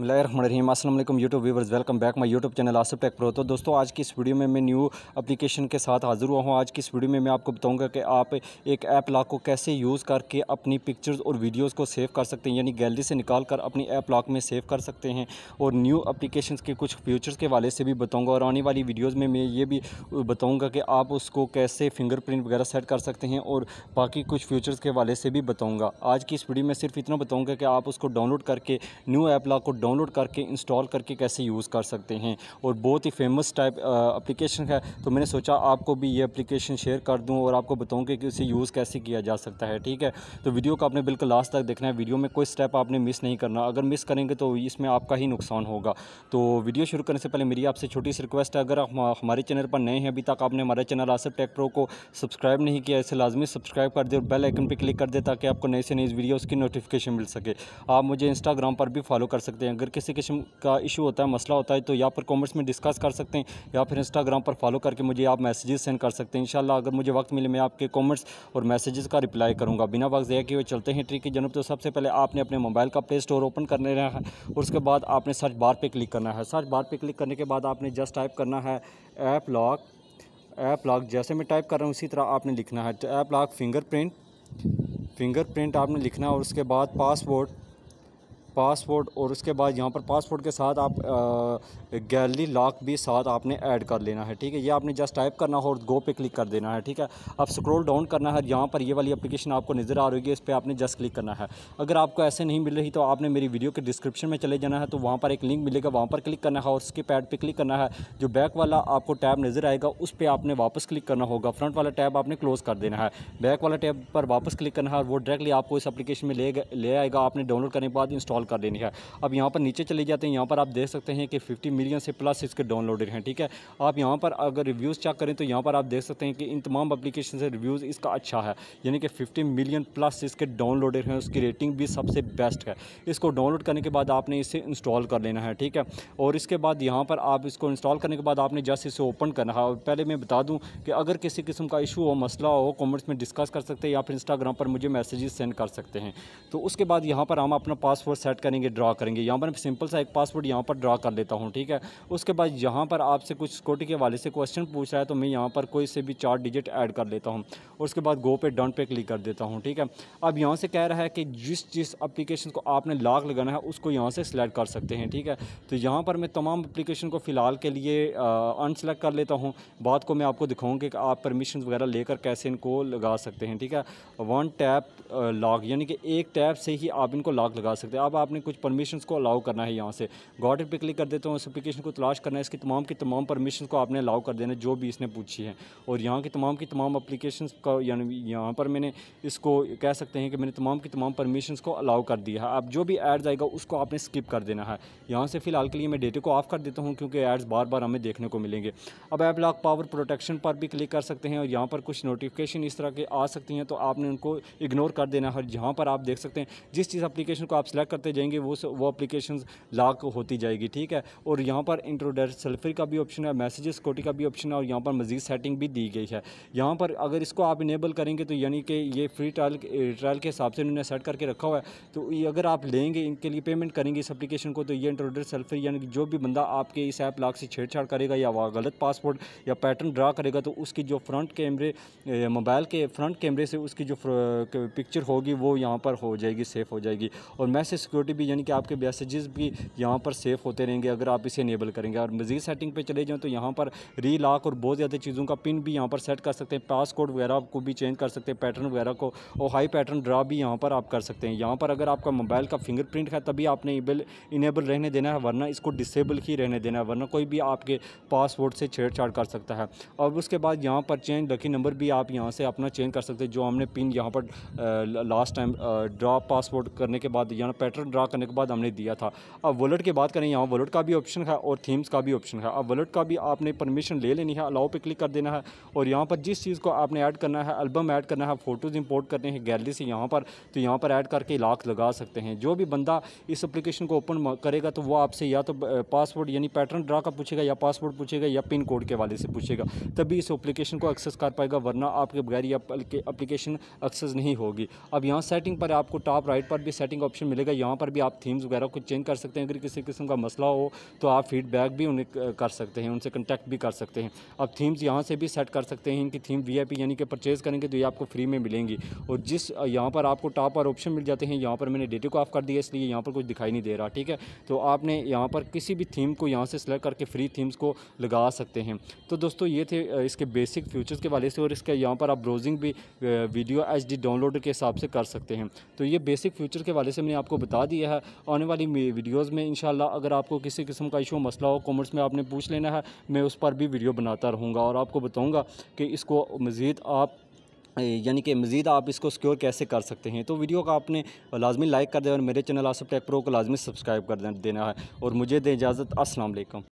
बसमीम असल YouTube viewers welcome back my YouTube channel Asif Tech Pro तो दोस्तों आज की इस वीडियो में मैं न्यू एप्लीकेशन के साथ हाज़िर हुआ हूँ आज की इस वीडियो में मैं आपको बताऊंगा कि आप एक ऐप लॉक को कैसे यूज़ करके अपनी पिक्चर्स और वीडियोस को सेव कर सकते हैं यानी गैलरी से निकाल कर अपनी ऐप लॉक में सेव कर सकते हैं और न्यू अप्लीकेशन के कुछ फ्यूचर्स के वाले से भी बताऊँगा और आने वाली वीडियोज़ में मैं ये भी बताऊँगा कि आप उसको कैसे फिंगरप्रिंट वगैरह सेट कर सकते हैं और बाकी कुछ फ्यूचर्स के वाले से भी बताऊँगा आज की इस वीडियो में सिर्फ इतना बताऊँगा कि आप उसको डाउनलोड करके न्यू ऐप लॉक को डाउनलोड करके इंस्टॉल करके कैसे यूज़ कर सकते हैं और बहुत ही फेमस टाइप अप्लीकेशन है तो मैंने सोचा आपको भी ये अप्लीकेशन शेयर कर दूँ और आपको बताऊँ कि इसे यूज़ कैसे किया जा सकता है ठीक है तो वीडियो को आपने बिल्कुल लास्ट तक देखना है वीडियो में कोई स्टेप आपने मिस नहीं करना अगर मिस करेंगे तो इसमें आपका ही नुकसान होगा तो वीडियो शुरू करने से पहले मेरी आपसे छोटी सी रिक्वेस्ट है अगर हमारे चैनल पर नए हैं अभी तक आपने हमारे चैनल आसिफ टेक प्रो को सब्सक्राइब नहीं किया इसे लाजमी सब्सक्राइब कर दे और बेल आइकन पर क्लिक कर दे ताकि आपको नए से नई वीडियो की नोटिफिकेशन मिल सके आप मुझे इंस्टाग्राम पर भी फॉलो कर सकते हैं अगर किसी किस्म का इशू होता है मसला होता है तो या पर कॉमेंट्स में डिस्कस कर सकते हैं या फिर इंस्टाग्राम पर फॉलो करके मुझे आप मैसेजेस सेंड कर सकते हैं इंशाल्लाह अगर मुझे वक्त मिले मैं आपके कॉमेंट्स और मैसेजेस का रिप्लाई करूँगा बिना वक्त कि वो चलते हैं ट्रिक की जनब तो सबसे पहले आपने अपने मोबाइल का प्ले स्टोर ओपन करने रहा है और उसके बाद आपने सर्च बार पर क्लिक करना है सर्च बार पर क्लिक करने के बाद आपने जस्ट टाइप करना है ऐप लॉक ऐप लॉक जैसे मैं टाइप कर रहा हूँ उसी तरह आपने लिखना है ऐप लॉक फिंगरप्रिंट फिंगरप्रिंट आपने लिखना है और उसके बाद पासवर्ड पासपोर्ट और उसके बाद यहाँ पर पासपोर्ट के साथ आप गैलरी लॉक भी साथ आपने ऐड कर लेना है ठीक है ये आपने जस्ट टाइप करना हो और गो पे क्लिक कर देना है ठीक है अब स्क्रॉल डाउन करना है यहाँ पर ये वाली एप्लीकेशन आपको नज़र आ रही है इस पर आपने जस्ट क्लिक करना है अगर आपको ऐसे नहीं मिल रही तो आपने मेरी वीडियो के डिस्क्रिप्शन में चले जाना है तो वहाँ पर एक लिंक मिलेगा वहाँ पर क्लिक करना है और उसके पैड पर क्लिक करना है जो बैक वाला आपको टैब नज़र आएगा उस पर आपने वापस क्लिक करना होगा फ्रंट वाला टैब आपने क्लोज़ कर देना है बैक वाला टैब पर वापस क्लिक करना है और वो डायरेक्टली आपको इस अपलीकेशन में ले आएगा आपने डाउनलोड करने के बाद इंस्टॉल इंस्टॉल कर लेनी है अब यहाँ पर नीचे चले जाते हैं यहाँ पर आप देख सकते हैं कि फिफ्टी मिलियन से प्लस इसके डाउनलोडेड हैं ठीक है आप यहाँ पर अगर रिव्यूज़ चेक करें तो यहाँ पर आप देख सकते हैं कि इन तमाम अपलीकेशन से रिव्यूज़ इसका अच्छा है यानी कि फिफ्टी मिलियन प्लस इसके डाउनलोडेड हैं उसकी रेटिंग भी सबसे बेस्ट है इसको डाउनलोड करने के बाद आपने इसे इंस्टॉल कर लेना है ठीक है और इसके बाद यहाँ पर आप इसको इंस्टॉल करने के बाद आपने जस्ट इसे ओपन करना है और पहले मैं बता दूँ कि अगर किसी किस्म का इशू हो मसला हो कमेंट्स में डिस्कस कर सकते हैं या फिर इंस्टाग्राम पर मुझे मैसेजेस सेंड कर सकते हैं तो उसके बाद यहाँ पर हम अपना पासवर्ड सेट सेलेक्ट करेंगे ड्रा करेंगे यहाँ पर सिंपल सा एक पासवर्ड यहाँ पर ड्रा कर लेता हूँ ठीक है उसके बाद यहाँ पर आपसे कुछ सिक्योरिटी के वाले से क्वेश्चन पूछ रहा है तो मैं यहाँ पर कोई से भी चार डिजिट ऐड कर लेता हूँ उसके बाद गो पे डन पे क्लिक कर देता हूँ ठीक है अब यहाँ से कह रहा है कि जिस जिस अप्लीकेशन को आपने लाख लगाना है उसको यहाँ से सिलेक्ट कर सकते हैं ठीक है तो यहाँ पर मैं तमाम अप्लीकेशन को फ़िलहाल के लिए अनसेलेक्ट कर लेता हूँ बाद को मैं आपको दिखाऊँगी कि आप परमिशन वगैरह लेकर कैसे इनको लगा सकते हैं ठीक है वन टैप लॉक यानी कि एक टैप से ही आप इनको लॉक लगा सकते हैं अब आप आपने कुछ परमिशन को अलाउ करना है यहाँ से गॉड पर क्लिक कर देता हूँ उस अपलीकेशन को तलाश करना है इसकी तमाम की तमाम परमिशन को आपने अलाउ कर देना जो भी इसने पूछी है और यहाँ की तमाम की तमाम अपलीकेशन का यानी यहाँ पर मैंने इसको कह सकते हैं कि मैंने तमाम की तमाम परमिशन को अलाउ कर दिया है अब जो भी एड्स आएगा उसको आपने स्किप कर देना है यहाँ से फ़िलहाल के लिए मैं डेटे को ऑफ कर देता हूँ क्योंकि एड्स बार बार हमें देखने को मिलेंगे अब ऐप लॉक पावर प्रोटेक्शन पर भी क्लिक कर सकते हैं और यहाँ पर कुछ नोटिफिकेशन इस तरह के आ सकती हैं तो आपने उनको इग्नोर कर देना है और यहाँ पर आप देख सकते हैं जिस चीज़ अप्लीकेशन को आप सिलेक्ट करते हैं जाएंगे वो वो अप्लीकेशन लाक होती जाएगी ठीक है और यहाँ पर इंट्रोडर सल्फर का भी ऑप्शन है मैसेज कोटी का भी ऑप्शन है और यहाँ पर मजीद सेटिंग भी दी गई है यहाँ पर अगर इसको आप इनेबल करेंगे तो यानी कि ये फ्री ट्रायल ट्रायल के हिसाब से इन्होंने सेट करके रखा हुआ है तो ये अगर आप लेंगे इनके लिए पेमेंट करेंगे इस अपलीकेशन को तो ये इंट्रोडर सल्फर यानी कि जो भी बंदा आपके इस ऐप लाक से छेड़छाड़ करेगा या गलत पासपोर्ट या पैटर्न ड्रा करेगा तो उसकी जो फ्रंट कैमरे मोबाइल के फ्रंट कैमरे से उसकी जो पिक्चर होगी वो यहाँ पर हो जाएगी सेफ़ हो जाएगी और मैसेज सिक्योरिटी भी यानी कि आपके मैसेजेस भी यहाँ पर सेफ होते रहेंगे अगर आप इसे इनेबल करेंगे और मज़ीद सेटिंग पर चले जाएँ तो यहाँ पर री लॉक और बहुत ज़्यादा चीज़ों का पिन भी यहाँ पर सेट कर सकते हैं पासकोड वगैरह को भी चेंज कर सकते हैं पैटर्न वगैरह को और हाई पैटर्न ड्रा भी यहाँ पर आप कर सकते हैं यहाँ पर अगर आपका मोबाइल का फिंगरप्रिंट है तभी आपने इनेबल रहने देना है वरना इसको डिसेबल ही रहने देना है वरना कोई भी आपके पासवर्ड से छेड़छाड़ कर सकता है और उसके बाद यहाँ पर चेंज लकी नंबर भी आप यहाँ से अपना चेंज कर सकते हैं जो हमने पिन यहाँ पर लास्ट टाइम ड्रा पासवर्ड करने के बाद यहाँ पैटर्न पैटर्न ड्रा करने के बाद हमने दिया था अब वॉलेट की बात करें यहाँ वॉलेट का भी ऑप्शन है और थीम्स का भी ऑप्शन है अब वॉलेट का भी आपने परमिशन ले लेनी है अलाउ पर क्लिक कर देना है और यहाँ पर जिस चीज़ को आपने ऐड करना है एल्बम ऐड करना है फ़ोटोज़ इंपोर्ट करने हैं गैलरी से यहाँ पर तो यहाँ पर ऐड करके लाख लगा सकते हैं जो भी बंदा इस अप्लीकेशन को ओपन करेगा तो वो आपसे या तो पासवर्ड यानी पैटर्न ड्रा का पूछेगा या पासवर्ड पूछेगा या पिन कोड के वाले से पूछेगा तभी इस एप्लीकेशन को एक्सेस कर पाएगा वरना आपके बगैर यह एप्लीकेशन एक्सेस नहीं होगी अब यहाँ सेटिंग पर आपको टॉप राइट पर भी सेटिंग ऑप्शन मिलेगा यहाँ वहाँ पर भी आप थीम्स वगैरह कुछ चेंज कर सकते हैं अगर किसी किस्म का मसला हो तो आप फीडबैक भी उन्हें कर सकते हैं उनसे कंटेक्ट भी कर सकते हैं आप थीम्स यहाँ से भी सेट कर सकते हैं इनकी थीम वी यानी कि परचेज़ करेंगे तो ये आपको फ्री में मिलेंगी और जिस यहाँ पर आपको टॉप और ऑप्शन मिल जाते हैं यहाँ पर मैंने डेटे को ऑफ कर दिया इसलिए यहाँ पर कुछ दिखाई नहीं दे रहा ठीक है तो आपने यहाँ पर किसी भी थीम को यहाँ से सेलेक्ट करके फ्री थीम्स को लगा सकते हैं तो दोस्तों ये थे इसके बेसिक फ्यूचर्स के वाले से और इसके यहाँ पर आप ब्राउजिंग भी वीडियो एच डाउनलोड के हिसाब से कर सकते हैं तो ये बेसिक फ्यूचर के वाले से मैंने आपको बता करवा दिया है आने वाली वीडियोज़ में इन अगर आपको किसी किस्म का इशू मसला हो कॉमेंट्स में आपने पूछ लेना है मैं उस पर भी वीडियो बनाता रहूँगा और आपको बताऊँगा कि इसको मज़ीद आप यानी कि मज़ीद आप इसको सिक्योर कैसे कर सकते हैं तो वीडियो का आपने लाजमी लाइक कर दें और मेरे चैनल आसफ टेक प्रो को लाजमी सब्सक्राइब कर देना है और मुझे दें इजाज़त असलम